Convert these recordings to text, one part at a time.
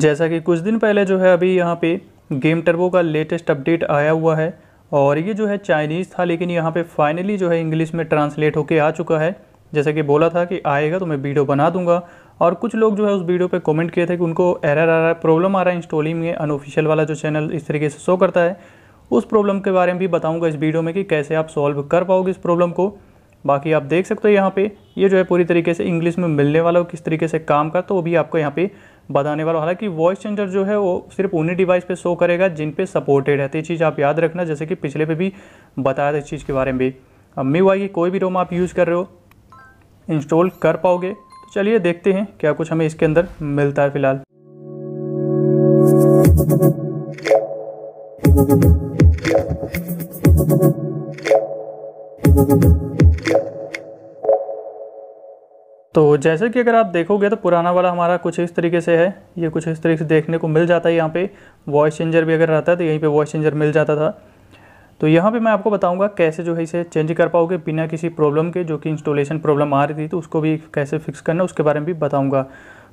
जैसा कि कुछ दिन पहले जो है अभी यहाँ पे गेम टर्बो का लेटेस्ट अपडेट आया हुआ है और ये जो है चाइनीज़ था लेकिन यहाँ पे फाइनली जो है इंग्लिश में ट्रांसलेट होके आ चुका है जैसा कि बोला था कि आएगा तो मैं वीडियो बना दूंगा और कुछ लोग जो है उस वीडियो पे कमेंट किए थे कि उनको एरर आ रहा है प्रॉब्लम आ रहा है इंस्टॉलिंग में अनऑफिशियल वाला जो चैनल इस तरीके से शो करता है उस प्रॉब्लम के बारे में भी बताऊँगा इस वीडियो में कि कैसे आप सॉल्व कर पाओगे इस प्रॉब्लम को बाकी आप देख सकते हो यहाँ पर ये जो है पूरी तरीके से इंग्लिश में मिलने वाला हो किस तरीके से काम करता तो वो भी आपको यहाँ पर बताने वाला हालांकि वॉइस चेंजर जो है वो सिर्फ उन्हीं डिवाइस पे शो करेगा जिन पे सपोर्टेड है तो ये चीज़ आप याद रखना जैसे कि पिछले पे भी बताया था इस चीज़ के बारे में भी अब मी वाई कोई भी रोम आप यूज़ कर रहे हो इंस्टॉल कर पाओगे तो चलिए देखते हैं क्या कुछ हमें इसके अंदर मिलता है फिलहाल तो जैसे कि अगर आप देखोगे तो पुराना वाला हमारा कुछ इस तरीके से है ये कुछ इस तरीके से देखने को मिल जाता है यहाँ पे वॉइस चेंजर भी अगर रहता है तो यहीं पे वॉइस चेंजर मिल जाता था तो यहाँ पे मैं आपको बताऊँगा कैसे जो है इसे चेंज कर पाओगे बिना किसी प्रॉब्लम के जो कि इंस्टॉलेशन प्रॉब्लम आ रही थी तो उसको भी कैसे फिक्स करना उसके बारे में भी बताऊँगा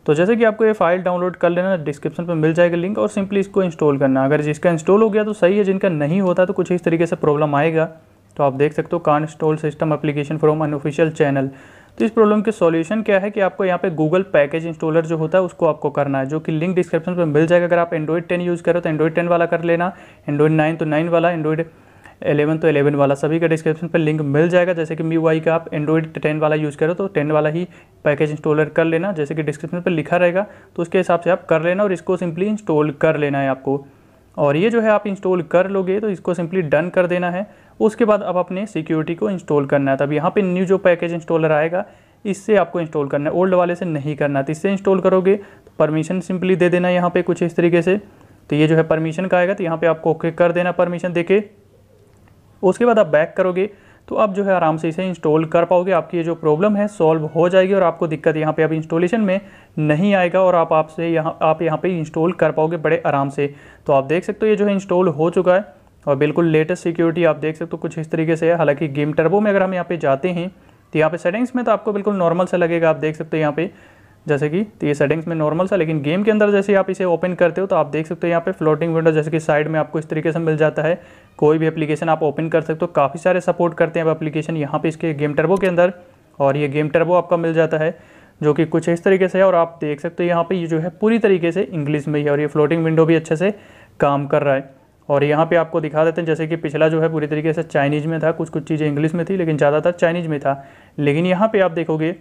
तो जैसे कि आपको ये फाइल डाउनलोड कर लेना डिस्क्रिप्शन पर मिल जाएगा लिंक और सिंपली इसको इंस्टॉल करना अगर जिसका इंस्टॉल हो गया तो सही है जिनका नहीं होता तो कुछ इस तरीके से प्रॉब्लम आएगा तो आप देख सकते हो can't install system application from unofficial channel तो इस प्रॉब्लम के सॉल्यूशन क्या है कि आपको यहाँ पे गूगल पैकेज इंस्टॉलर जो होता है उसको आपको करना है जो कि लिंक डिस्क्रिप्शन पर मिल जाएगा अगर आप एंड्रॉइड टेन यूज़ करो तो एंड्रॉइड टेन वाला कर लेना एंड्रॉइड नाइन तो नाइन वाला एंड्रॉइड एलेवन तो एलेवन वाला सभी का डिस्क्रिप्शन पर लिंक मिल जाएगा जैसे कि मी वाई का आप एंड्रॉइड टेन वाला यूज़ करो तो टेन वाला ही पैकेज इंस्टॉलर कर लेना जैसे कि डिस्क्रिप्शन पर लिखा रहेगा तो उसके हिसाब से आप कर लेना और इसको सिंपली इंस्टॉल कर लेना है आपको और ये जो है आप इंस्टॉल कर लोगे तो इसको सिंपली डन कर देना है उसके बाद अब अपने सिक्योरिटी को इंस्टॉल करना है तब यहाँ पे न्यू जो पैकेज इंस्टॉलर आएगा इससे आपको इंस्टॉल करना है ओल्ड वाले से नहीं करना तो इससे इंस्टॉल करोगे तो परमिशन सिंपली दे देना यहाँ पे कुछ इस तरीके से तो ये जो है परमिशन का आएगा तो यहाँ पे आपको ओके कर देना परमिशन देके उसके बाद आप बैक करोगे तो अब जो है आराम से इसे इंस्टॉल कर पाओगे आपकी ये जो प्रॉब्लम है सॉल्व हो जाएगी और आपको दिक्कत यहाँ पे अब इंस्टॉलेशन में नहीं आएगा और आप आपसे यहाँ आप यहाँ पे इंस्टॉल कर पाओगे बड़े आराम से तो आप देख सकते हो ये जो है इंस्टॉल हो चुका है और बिल्कुल लेटेस्ट सिक्योरिटी आप देख सकते हो कुछ इस तरीके से है हालांकि गेम टर्बो में अगर हम यहाँ पे जाते हैं तो यहाँ पे सेटिंग्स में तो आपको बिल्कुल नॉर्मल सा लगेगा आप देख सकते हो यहाँ पे जैसे कि तो ये सेटिंग्स में नॉर्मल सा लेकिन गेम के अंदर जैसे आप इसे ओपन करते हो तो आप देख सकते हो यहाँ पे फ्लोटिंग विंडो जैसे कि साइड में आपको इस तरीके से मिल जाता है कोई भी एप्लीकेशन आप ओपन कर सकते हो काफ़ी सारे सपोर्ट करते हैं अब एप्लीकेशन यहाँ पे इसके गेम टर्बो के अंदर और ये गेम टर्बो आपका मिल जाता है जो कि कुछ इस तरीके से है और आप देख सकते हो यहाँ पे ये जो है पूरी तरीके से इंग्लिश में ही और ये फ्लोटिंग विंडो भी अच्छे से काम कर रहा है और यहाँ पे आपको दिखा देते हैं जैसे कि पिछला जो है पूरी तरीके से चाइनीज़ में था कुछ कुछ चीज़ें इंग्लिश में थी लेकिन ज़्यादातर चाइनीज़ में था लेकिन यहाँ पे आप देखोगे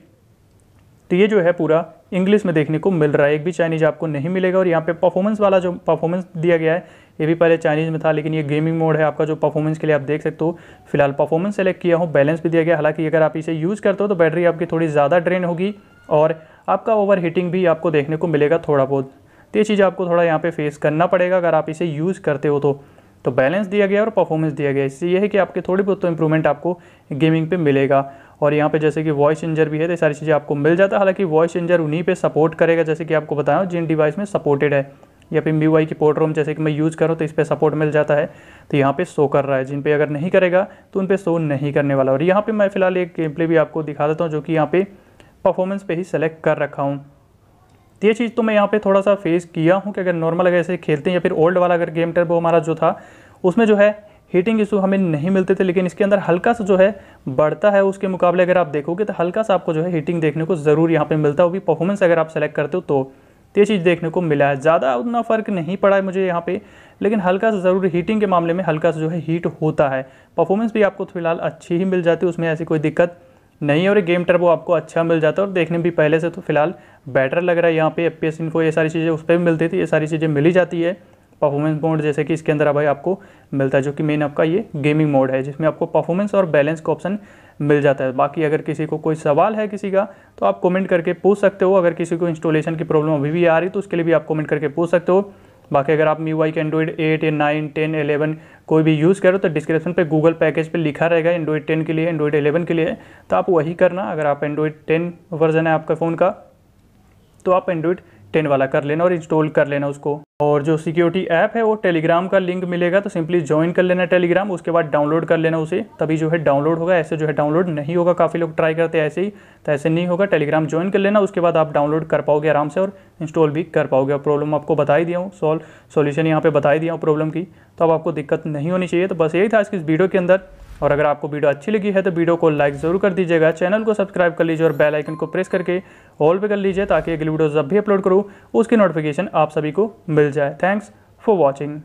तो ये जो है पूरा इंग्लिश में देखने को मिल रहा है एक भी चाइनीज़ आपको नहीं मिलेगा और यहाँ पे परफॉर्मेंस वाला जो परफॉर्मेंस दिया गया है ये भी पहले चाइनीज़ में था लेकिन ये गेमिंग मोड है आपका जो परफॉर्मेंस के लिए आप देख सकते हो फिलहाल परफॉर्मेंस सेलेक्ट किया हूँ बैलेंस भी दिया गया हालांकि अगर आप इसे यूज़ करते हो तो बैटरी आपकी थोड़ी ज़्यादा ड्रेन होगी और आपका ओवर हीटिंग भी आपको देखने को मिलेगा थोड़ा बहुत तो ये चीज़ आपको थोड़ा यहाँ पे फेस करना पड़ेगा अगर आप इसे यूज़ करते हो तो तो बैलेंस दिया गया और परफॉर्मेंस दिया गया इससे यह है कि आपके थोड़ी बहुत तो इम्प्रूवमेंट आपको गेमिंग पे मिलेगा और यहाँ पे जैसे कि वॉइस चेंजर भी है तो सारी चीज़ें आपको मिल जाता है हालांकि वॉइस चेंजर उन्हीं पर सपोर्ट करेगा जैसे कि आपको बताया जिन डिवाइस में सपोर्टेड है या फिर मी की पोर्ट रोम जैसे कि मैं यूज़ करूँ तो इस पर सपोर्ट मिल जाता है तो यहाँ पे शो कर रहा है जिन पे अगर नहीं करेगा तो उन पर शो नहीं करने वाला और यहाँ पर मैं फिलहाल एक गेम प्ले भी आपको दिखा देता हूँ जो कि यहाँ पे परफॉर्मेंस पे ही सेलेक्ट कर रखा हूँ तो ये चीज़ तो मैं यहाँ पे थोड़ा सा फेस किया हूँ कि अगर नॉर्मल अगर ऐसे खेलते हैं या फिर ओल्ड वाला अगर गेम टर्बो हमारा जो था उसमें जो है हीटिंग इशू हमें नहीं मिलते थे लेकिन इसके अंदर हल्का सा जो है बढ़ता है उसके मुकाबले अगर आप देखोगे तो हल्का सा आपको जो है हीटिंग देखने को ज़रूर यहाँ पर मिलता होगी परफॉर्मेंस अगर आप सेलेक्ट करते हो तो, तो ये चीज़ देखने को मिला है ज़्यादा उतना फ़र्क नहीं पड़ा है मुझे यहाँ पे लेकिन हल्का सा ज़रूर हीटिंग के मामले में हल्का सा जो है हीट होता है परफॉर्मेंस भी आपको फिलहाल अच्छी ही मिल जाती है उसमें ऐसी कोई दिक्कत नहीं है और गेम टर्बो आपको अच्छा मिल जाता है और देखने में भी पहले से तो फिलहाल बेटर लग रहा है यहाँ पे एफ पी इनको ये सारी चीज़ें उस पर भी मिलती थी ये सारी चीज़ें मिली जाती है परफॉर्मेंस मोड जैसे कि इसके अंदर अब आपको मिलता है जो कि मेन आपका ये गेमिंग मोड है जिसमें आपको परफॉर्मेंस और बैलेंस का ऑप्शन मिल जाता है बाकी अगर किसी को कोई सवाल है किसी का तो आप कमेंट करके पूछ सकते हो अगर किसी को इंस्टॉलेशन की प्रॉब्लम अभी भी आ रही तो उसके लिए भी आप कमेंट करके पूछ सकते हो बाकी अगर आप मी वाई के एंड्रॉइड एट या नाइन टेन एलेवन कोई भी यूज़ करो तो डिस्क्रिप्शन पे गूगल पैकेज पे लिखा रहेगा एंड्रॉइड टेन के लिए एंड्रॉइड एलेवन के लिए तो आप वही करना अगर आप एंड्रॉइड टेन वर्जन है आपका फ़ोन का तो आप एंड्रॉइड टेन वाला कर लेना और इंस्टॉल कर लेना उसको और जो सिक्योरिटी ऐप है वो टेलीग्राम का लिंक मिलेगा तो सिंपली ज्वाइन कर लेना टेलीग्राम उसके बाद डाउनलोड कर लेना उसे तभी जो है डाउनलोड होगा ऐसे जो है डाउनलोड नहीं होगा काफ़ी लोग ट्राई करते हैं ऐसे ही तो ऐसे नहीं होगा टेलीग्राम ज्वाइन कर लेना उसके बाद आप डाउनलोड कर पाओगे आराम से और इंस्टॉल भी कर पाओगे और प्रॉब्लम आपको बताई दिया हूँ सॉल्व सोल्यूशन यहाँ पर बताई दिया हूँ प्रॉब्लम की तो अब आपको दिक्कत नहीं होनी चाहिए तो बस यही था आज की इस वीडियो के अंदर और अगर आपको वीडियो अच्छी लगी है तो वीडियो को लाइक ज़रूर कर दीजिएगा चैनल को सब्सक्राइब कर लीजिए और बेल आइकन को प्रेस करके ऑल पे कर लीजिए ताकि अगली वीडियो जब भी अपलोड करूँ उसकी नोटिफिकेशन आप सभी को मिल जाए थैंक्स फॉर वॉचिंग